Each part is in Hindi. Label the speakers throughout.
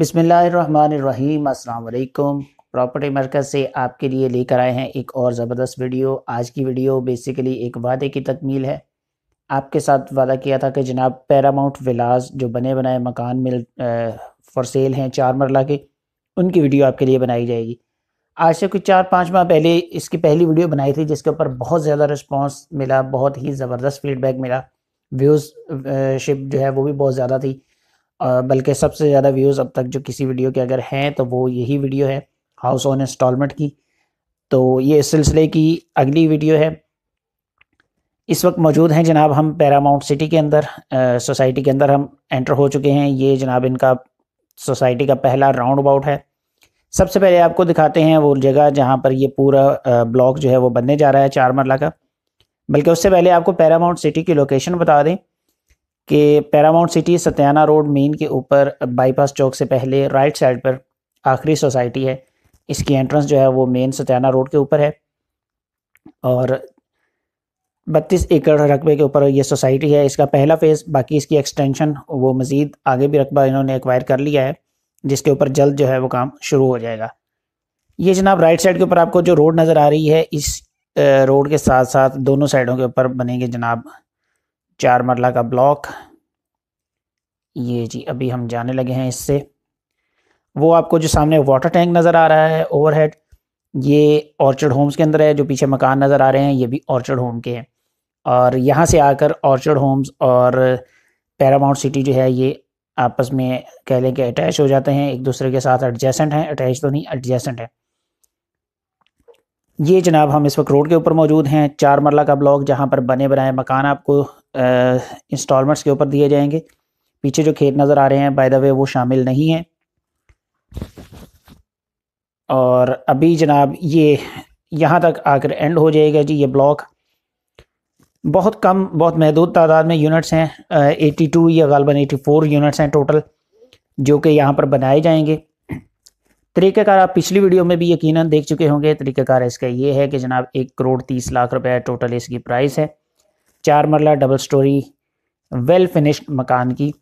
Speaker 1: बिसमीम प्रॉपर्टी मरकज़ से आपके लिए लेकर आए हैं एक और ज़बरदस्त वीडियो आज की वीडियो बेसिकली एक वादे की तकमील है आपके साथ वादा किया था कि जनाब पैरामाउंट विलास जो बने बनाए मकान मिल फॉर सेल हैं चार मरला के उनकी वीडियो आपके लिए बनाई जाएगी आज से कुछ चार पाँच माह पहले इसकी पहली वीडियो बनाई थी जिसके ऊपर बहुत ज़्यादा रिस्पॉन्स मिला बहुत ही ज़बरदस्त फीडबैक मिला व्यूज़ शिप जो है वो भी बहुत ज़्यादा थी बल्कि सबसे ज़्यादा व्यूज़ अब तक जो किसी वीडियो के अगर हैं तो वो यही वीडियो है हाउस ऑन इंस्टॉलमेंट की तो ये इस सिलसिले की अगली वीडियो है इस वक्त मौजूद हैं जनाब हम पैरामाउंट सिटी के अंदर सोसाइटी के अंदर हम एंटर हो चुके हैं ये जनाब इनका सोसाइटी का पहला राउंड अबाउट है सबसे पहले आपको दिखाते हैं वो जगह जहाँ पर ये पूरा ब्लॉक जो है वो बनने जा रहा है चार मरला का बल्कि उससे पहले आपको पैरामाउंट सिटी की लोकेशन बता दें कि Paramount City Satyana road main के ऊपर बाईपास चौक से पहले राइट साइड पर आखिरी सोसाइटी है इसकी एंट्रेंस जो है वो मेन सत्याना रोड के ऊपर है और बत्तीस एकड़ रकबे के ऊपर ये सोसाइटी है इसका पहला फेज़ बाकी इसकी एक्सटेंशन वो मज़ीद आगे भी रकबा इन्होंने एक्वायर कर लिया है जिसके ऊपर जल्द जो है वो काम शुरू हो जाएगा ये जनाब राइट साइड के ऊपर आपको जो रोड नज़र आ रही है इस रोड के साथ साथ दोनों साइडों के ऊपर बनेंगे जनाब चार मरला का ब्लॉक ये जी अभी हम जाने लगे हैं इससे वो आपको जो सामने वाटर टैंक नज़र आ रहा है ओवरहेड ये ऑर्चर्ड होम्स के अंदर है जो पीछे मकान नज़र आ रहे हैं ये भी ऑर्चर्ड होम के हैं और यहाँ से आकर ऑर्चर्ड होम्स और पैरामाउंट सिटी जो है ये आपस में कह लें कि अटैच हो जाते हैं एक दूसरे के साथ एडजेसेंट हैं अटैच तो नहीं एडजेसेंट है ये जनाब हम इस वक्त रोड के ऊपर मौजूद हैं चार मरला का ब्लॉक जहाँ पर बने बनाए मकान आपको इंस्टॉलमेंट्स के ऊपर दिए जाएंगे पीछे जो खेत नज़र आ रहे हैं बाय द वे वो शामिल नहीं हैं और अभी जनाब ये यहाँ तक आकर एंड हो जाएगा जी ये ब्लॉक बहुत कम बहुत महदूद तादाद में यूनिट्स हैं एटी टू या गलबन एटी फोर यूनिट्स हैं टोटल जो कि यहाँ पर बनाए जाएंगे तरीक़ाकार आप पिछली वीडियो में भी यकीनन देख चुके होंगे तरीक़ाकार इसका ये है कि जनाब एक करोड़ तीस लाख रुपए टोटल इसकी प्राइस है चार मरला डबल स्टोरी वेल फिनिश्ड मकान की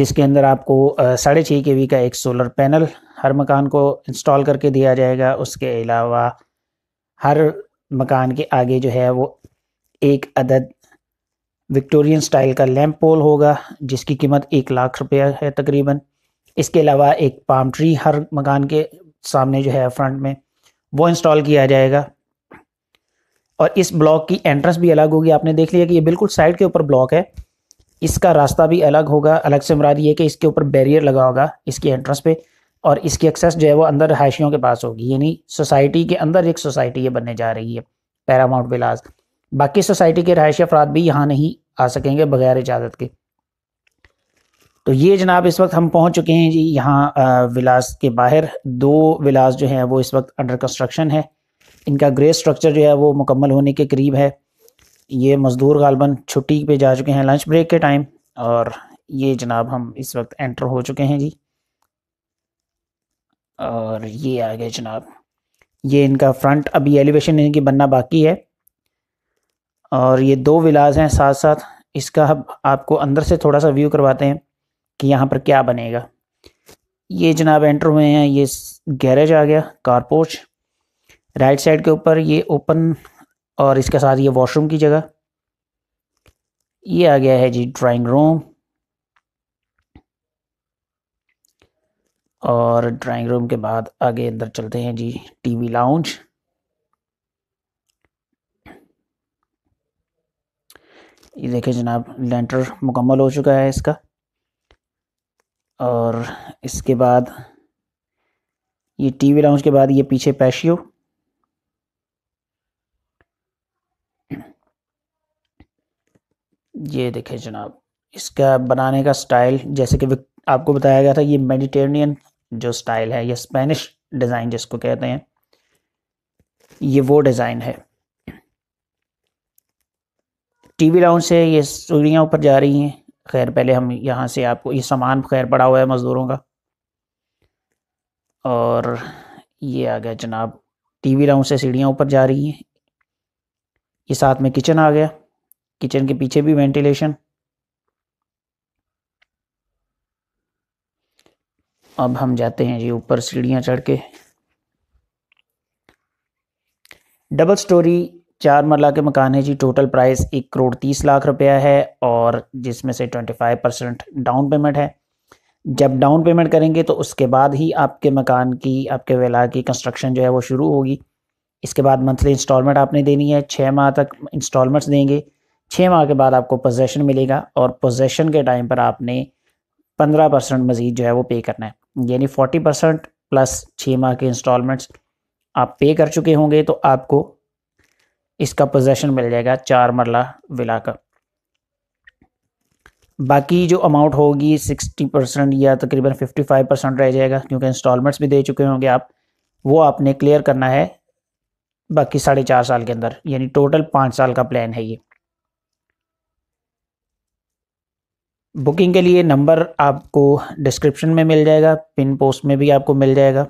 Speaker 1: जिसके अंदर आपको साढ़े छः के वी का एक सोलर पैनल हर मकान को इंस्टॉल करके दिया जाएगा उसके अलावा हर मकान के आगे जो है वो एक अदद विक्टोरियन स्टाइल का लैम्प पोल होगा जिसकी कीमत एक लाख रुपया है तकरीबन इसके अलावा एक पाम ट्री हर मकान के सामने जो है फ्रंट में वो इंस्टॉल किया जाएगा और इस ब्लॉक की एंट्रेंस भी अलग होगी आपने देख लिया कि ये बिल्कुल साइड के ऊपर ब्लॉक है इसका रास्ता भी अलग होगा अलग से मुराद ये कि इसके ऊपर बैरियर लगा होगा इसकी एंट्रेंस पे और इसकी एक्सेस जो है वो अंदर रहायशियों के पास होगी यानी सोसाइटी के अंदर एक सोसाइटी ये बनने जा रही है पैरामाउंट विलास बाकी सोसाइटी के रहायशी अफराद भी यहाँ नहीं आ सकेंगे बगैर इजाज़त के तो ये जनाब इस वक्त हम पहुंच चुके हैं जी यहाँ विलास के बाहर दो विलास जो हैं वो इस वक्त अंडर कंस्ट्रक्शन है इनका ग्रे स्ट्रक्चर जो है वो मुकम्मल होने के करीब है ये मज़दूर गालबन छुट्टी पे जा चुके हैं लंच ब्रेक के टाइम और ये जनाब हम इस वक्त एंटर हो चुके हैं जी और ये आ गए जनाब ये इनका फ्रंट अभी एलिवेशन इनकी बनना बाकी है और ये दो विलाज हैं साथ साथ इसका हम आपको अंदर से थोड़ा सा व्यू करवाते हैं कि यहाँ पर क्या बनेगा ये जनाब एंटर हुए हैं ये गैरेज आ गया कारपोच राइट साइड के ऊपर ये ओपन और इसके साथ ये वॉशरूम की जगह ये आ गया है जी ड्राइंग रूम और ड्राइंग रूम के बाद आगे अंदर चलते हैं जी टीवी लाउंज ये देखें जनाब लेंटर मुकम्मल हो चुका है इसका और इसके बाद ये टीवी लाउंज के बाद ये पीछे पैशियो ये देखें जनाब इसका बनाने का स्टाइल जैसे कि आपको बताया गया था ये मेडिटेरेनियन जो स्टाइल है या स्पेनिश डिज़ाइन जिसको कहते हैं ये वो डिज़ाइन है टीवी लाउंज से ये सीढ़ियाँ ऊपर जा रही हैं खैर पहले हम यहाँ से आपको ये सामान खैर पड़ा हुआ है मज़दूरों का और ये आ गया जनाब टीवी वी से सीढ़ियाँ ऊपर जा रही हैं ये साथ में किचन आ गया किचन के पीछे भी वेंटिलेशन अब हम जाते हैं जी ऊपर सीढ़ियां चढ़ के डबल स्टोरी चार मरला के मकान है जी टोटल प्राइस एक करोड़ तीस लाख रुपया है और जिसमें से twenty five percent down payment है जब डाउन पेमेंट करेंगे तो उसके बाद ही आपके मकान की आपके वेला की कंस्ट्रक्शन जो है वो शुरू होगी इसके बाद मंथली इंस्टॉलमेंट आपने देनी है छः माह तक इंस्टॉलमेंट्स देंगे छः माह के बाद आपको पोजेसन मिलेगा और पोजेसन के टाइम पर आपने पंद्रह परसेंट मज़ीद जो है वो पे करना है यानी फोर्टी परसेंट प्लस छः माह के इंस्टॉलमेंट्स आप पे कर चुके होंगे तो आपको इसका पोजेसन मिल जाएगा चार मरला विला का बाकी जो अमाउंट होगी सिक्सटी परसेंट या तकरीबन फिफ्टी फाइव परसेंट रह जाएगा क्योंकि इंस्टॉलमेंट्स भी दे चुके होंगे आप वो आपने क्लियर करना है बाकी साढ़े चार साल के अंदर यानी टोटल पाँच साल का प्लान है ये बुकिंग के लिए नंबर आपको डिस्क्रिप्शन में मिल जाएगा पिन पोस्ट में भी आपको मिल जाएगा